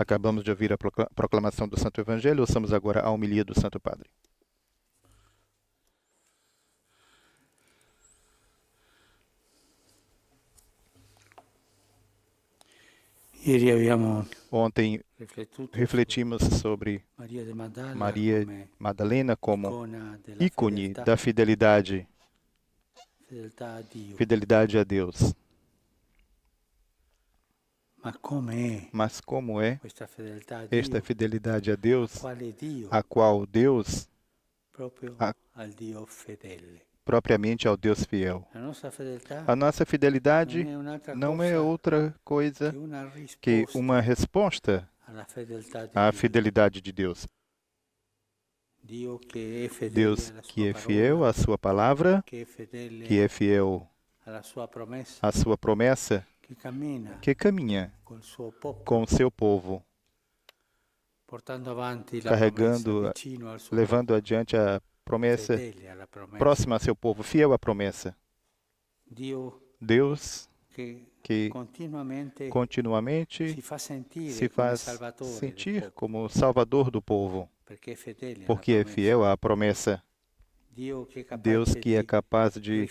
Acabamos de ouvir a proclamação do Santo Evangelho, ouçamos agora a homilia do Santo Padre. É Ontem refletimos sobre Maria Madalena como ícone da fidelidade, fidelidade a Deus. É? Mas como é esta fidelidade a é Deus, a qual Deus, a, propriamente ao Deus fiel? A nossa fidelidade não é, é outra coisa que uma resposta à fidelidade de Deus. Deus que é fiel à sua palavra, que é fiel à sua promessa, que caminha com o seu povo, carregando, levando adiante a promessa, próxima a seu povo, fiel à promessa. Deus que continuamente se faz sentir como salvador do povo, porque é fiel à promessa. Deus que é capaz de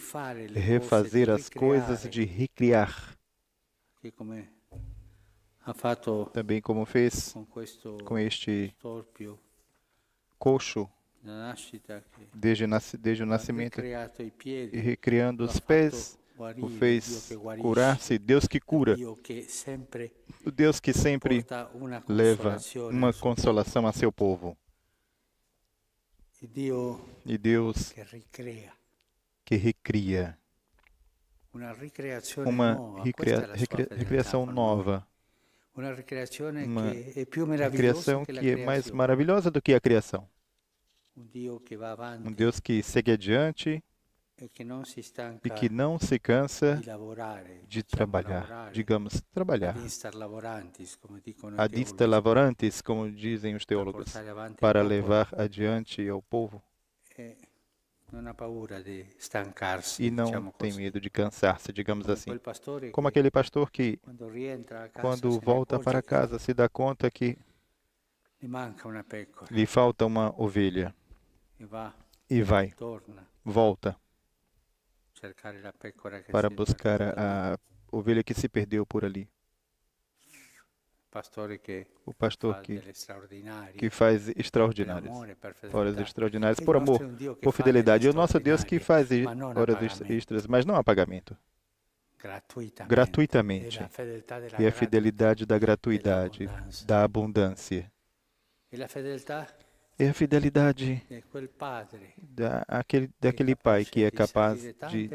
refazer as coisas, de recriar é, também como fez com este coxo desde, desde o nascimento e recriando os pés, o fez curar-se. Deus que cura, o Deus que sempre leva uma consolação a seu povo. E Deus que recria uma recreação nova. Uma recriação que é mais maravilhosa do que a criação. Um Deus que segue adiante e que não se cansa de trabalhar, digamos, trabalhar. Ad insta lavorantes, como dizem os teólogos, para levar adiante ao povo e não tem assim. medo de cansar-se, digamos assim. É Como aquele pastor que, quando volta para casa, se dá conta que lhe falta uma ovelha e vai, volta para buscar a ovelha que se perdeu por ali o pastor que, que faz extraordinárias, horas extraordinárias por amor, por fidelidade. E o nosso Deus que faz horas extras, mas não há pagamento. Gratuitamente. E a fidelidade da gratuidade, da abundância. E a fidelidade da, aquele, daquele pai que é capaz de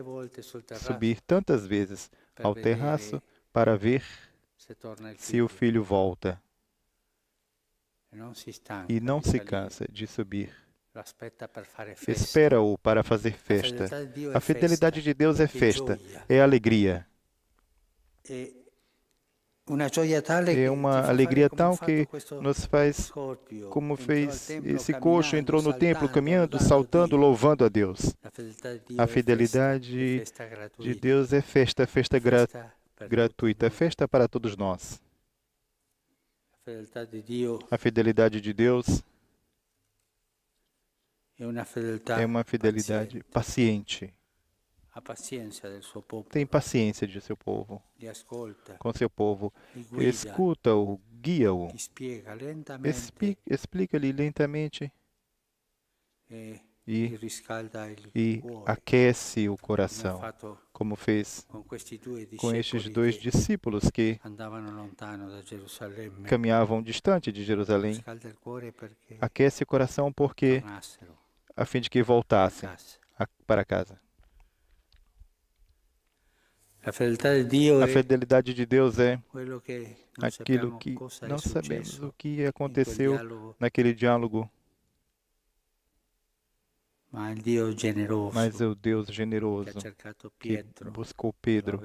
subir tantas vezes ao terraço para ver se o filho volta e não se cansa de subir. Espera-o para fazer festa. A fidelidade de Deus é festa, é alegria. É uma alegria tal que nos faz como fez esse coxo, entrou no templo caminhando, saltando, louvando a Deus. A fidelidade de Deus é festa, festa gratuita gratuita, é festa para todos nós. A fidelidade de Deus é uma fidelidade paciente. Tem paciência de seu povo. Com seu povo. Escuta-o, guia-o. Explica-lhe lentamente e, e aquece o é coração, como fez com estes dois discípulos que caminhavam distante de Jerusalém. Aquece o coração porque, a fim de que voltassem para casa. A fidelidade de Deus é aquilo que não sabemos o que aconteceu naquele diálogo mas é o Deus generoso que buscou Pedro,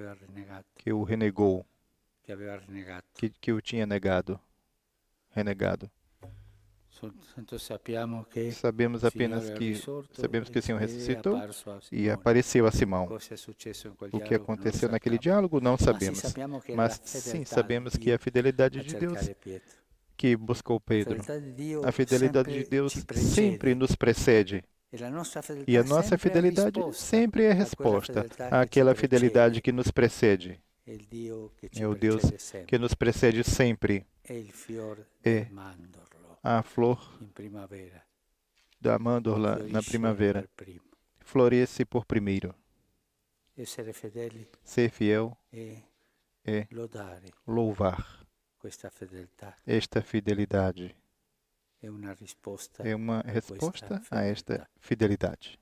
que o renegou, que, que o tinha negado, renegado. Sabemos apenas que sabemos que o Senhor ressuscitou e apareceu a Simão. O que aconteceu naquele diálogo não sabemos, mas sim sabemos que é a fidelidade de Deus que buscou Pedro, a fidelidade de Deus sempre nos precede e a nossa fidelidade sempre é resposta é àquela fidelidade que nos precede. É o Deus que nos precede sempre. É a flor da mandorla na primavera. Floresce por primeiro. Ser fiel é, é louvar esta fidelidade é uma é resposta a esta fidelidade.